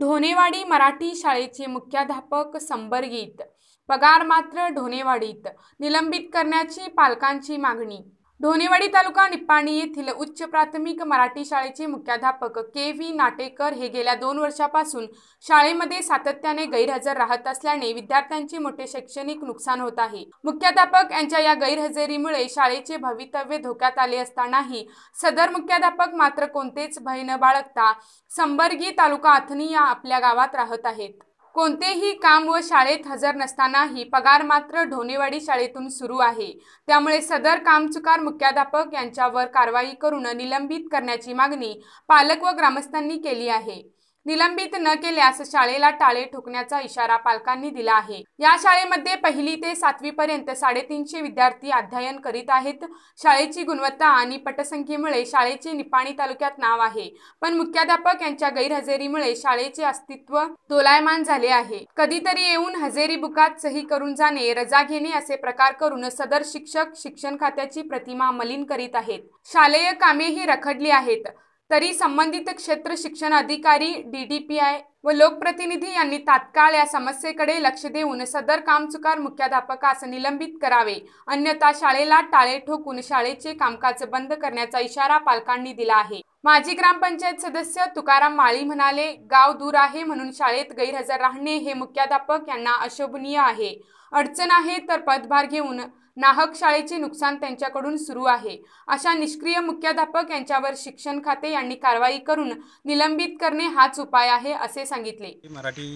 ढोनेवाडी मराठी शाळेचे मुख्याध्यापक संबरगीत पगार मात्र ढोनेवाडीत निलंबित करण्याची पालकांची मागणी धोनेवाडी तालुका निप्पाणी येथील उच्च प्राथमिक मराठी शाळेचे मुख्याध्यापक के व्ही नाटेकर हे गेल्या दोन वर्षापासून शाळेमध्ये सातत्याने गैरहजर राहत असल्याने विद्यार्थ्यांचे मोठे शैक्षणिक नुकसान होत आहे मुख्याध्यापक यांच्या या गैरहजेरीमुळे शाळेचे भवितव्य धोक्यात आले असतानाही सदर मुख्याध्यापक मात्र कोणतेच भय न बाळगता संबर्गी तालुका अथनी या आपल्या गावात राहत आहेत कोणतेही काम व शाळेत हजर नसतानाही पगार मात्र ढोनेवाडी शाळेतून सुरू आहे त्यामुळे सदर कामचुकार मुख्याध्यापक यांच्यावर कारवाई करून निलंबित करण्याची मागणी पालक व ग्रामस्थांनी केली आहे निलंबित न केल्यास शाळेला टाळे ठोकण्याचा इशारा पालकांनी दिला आहे या शाळेमध्ये पहिली ते सातवी पर्यंत साडेतीनशे विद्यार्थी अध्ययन करीत आहेत शाळेची गुणवत्ता आणि पटसंख्येमुळे शाळेचे निपाणी तालुक्यात नाव आहे पण मुख्याध्यापक यांच्या गैरहजेरीमुळे शाळेचे अस्तित्व दोलायमान झाले आहे कधीतरी येऊन हजेरी बुकात सही करून जाणे रजा घेणे असे प्रकार करून सदर शिक्षक शिक्षण खात्याची प्रतिमा मलिन करीत आहेत शालेय कामेही रखडली आहेत तरी संबंधित क्षेत्र शिक्षण अधिकारी डी डी पी आय व लोकप्रतिनिधी यांनी तात्काळ या समस्येकडे लक्ष देऊन सदर कामचुकार मुख्याध्यापकास निलंबित करावे अन्यथा शाळेला टाळे ठोकून शाळेचे कामकाज बंद करण्याचा इशारा पालकांनी दिला आहे माजी ग्रामपंचायत सदस्य तुकाराम माळी म्हणाले गाव दूर आहे म्हणून शाळेत गैरहजर राहणे हे मुख्याध्यापक यांना अशोभनीय आहे अडचण आहे तर पदभार घेऊन नाहक शाळेचे नुकसान त्यांच्याकडून सुरू आहे अशा निष्क्रिय मुख्याध्यापक यांच्यावर शिक्षण खाते यांनी कारवाई करून निलंबित करणे हाच उपाय आहे असे सांगितले मराठी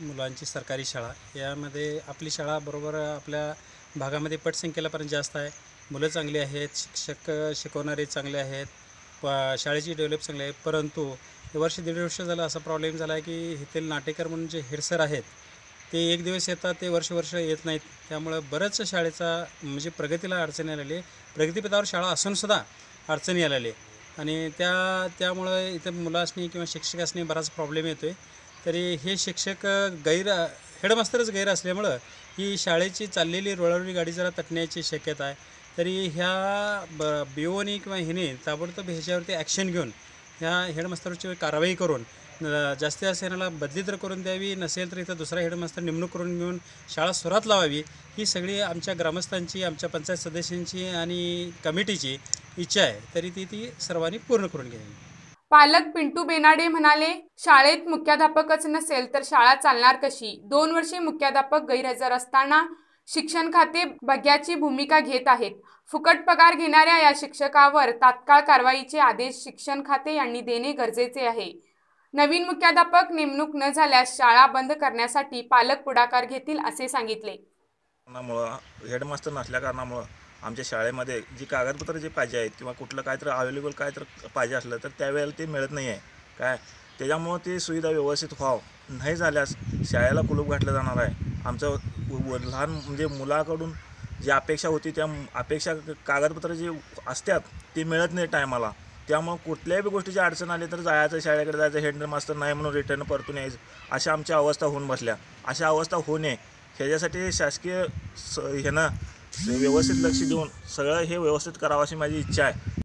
मुलांची सरकारी शाळा यामध्ये आपली शाळा बरोबर आपल्या भागामध्ये पटसंख्येलापर्यंत जास्त आहे मुलं चांगली आहेत शिक्षक शिकवणारे चांगले आहेत शाळेची डेव्हलप चांगली आहे परंतु वर्ष दीड वर्ष झालं असा प्रॉब्लेम झाला आहे की येथील नाटेकर म्हणून जे हेडसर आहेत ते एक दिवस येतात ते वर्ष वर्ष येत नाहीत त्यामुळं बरंच शाळेचा म्हणजे प्रगतीला अडचणी आलेली आहे प्रगतीपथावर शाळा असूनसुद्धा अडचणी आलेली आहे आणि त्या त्यामुळं इथं मुलासनी किंवा शिक्षकासनी बराच प्रॉब्लेम येतो आहे तरी हे शिक्षक गैर हेडमास्तरच गैर असल्यामुळं ही शाळेची चाललेली रोळावरी गाडी जरा तटण्याची शक्यता आहे तरी ह्या ब बीओनी किंवा हिने ताबडतोब ह्याच्यावरती ॲक्शन घेऊन ह्या हेडमास्तरची कारवाई करून जास्तीत जास्त येणाला बदली तर करून द्यावी नसेल तर इथं दुसरा हेडमास्तर नेमणूक करून घेऊन शाळा सुरात लावावी ही सगळी आमच्या ग्रामस्थांची आमच्या पंचायत सदस्यांची आणि कमिटीची इच्छा आहे तरी ती ती सर्वांनी पूर्ण करून घ्यावी पालक पिंटू बेनाडे म्हणाले शाळेत मुख्याध्यापकच नसेल तर शाळा चालणार कशी दोन वर्षे मुख्याध्यापक गैरहजर असताना शिक्षण खाते बग्याची भूमिका घेत आहेत फुकट पगार घेणाऱ्या या शिक्षकावर तात्काळ कारवाईचे आदेश शिक्षण खाते यांनी देणे गरजेचे आहे नवीन मुख्याध्यापक नेमणूक न झाल्यास शाळा बंद करण्यासाठी पालक पुढाकार घेतील असे सांगितले हेडमास्टर नसल्या कारणामुळं आमच्या शाळेमध्ये जी कागदपत्र जे पाहिजे आहेत किंवा कुठलं काय तर अवेलेबल काय तर पाहिजे असलं तर त्यावेळेला ते मिळत नाही आहे काय त्याच्यामुळं ती सुविधा व्यवस्थित व्हावं नाही झाल्यास शाळेला कुलूप घातलं जाणार आहे आमचं लहान म्हणजे मुलाकडून जी अपेक्षा होती त्या अपेक्षा कागदपत्र जे असतात ते मिळत नाही टायमाला त्यामुळं कुठल्याही बी गोष्टीची अडचण आली तर जायचं शाळेकडे जायचं हेड मास्टर नाही म्हणून रिटर्न परतून यायचं अशा आमच्या अवस्था होऊन बसल्या अशा अवस्था होऊ नये ह्याच्यासाठी शासकीय स ह्यानं व्यवस्थित लक्ष देऊन सगळं हे व्यवस्थित करावं अशी माझी इच्छा आहे